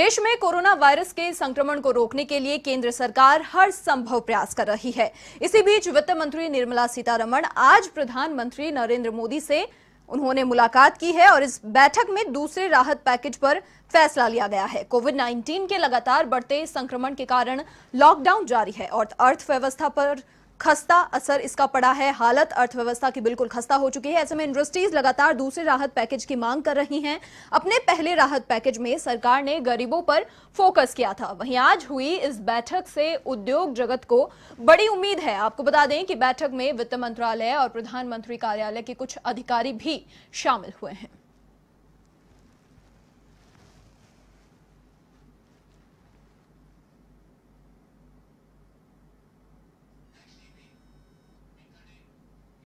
देश में corona virus के संक्रमण को रोकने के लिए केंद्र सरकार हर संभव प्रयास कर रही है इसी बीच वित्त मंत्री निर्मला सीतारमण आज प्रधानमंत्री नरेंद्र मोदी से उन्होंने मुलाकात की है और इस बैठक में दूसरे राहत पैकेज पर फैसला लिया गया है कोविड 19 के लगातार बढ़ते संक्रमण के कारण लॉकडाउन जारी है और अर्थव्यवस्था पर खस्ता असर इसका पड़ा है हालत अर्थव्यवस्था की बिल्कुल खस्ता हो चुकी है ऐसे में इंडस्ट्रीज लगातार दूसरे राहत पैकेज की मांग कर रही हैं अपने पहले राहत पैकेज में सरकार ने गरीबों पर फोकस किया था वहीं आज हुई इस बैठक से उद्योग जगत को बड़ी उम्मीद है आपको बता दें कि बैठक में वित्त मंत्रालय और प्रधानमंत्री कार्यालय के कुछ अधिकारी भी शामिल हुए हैं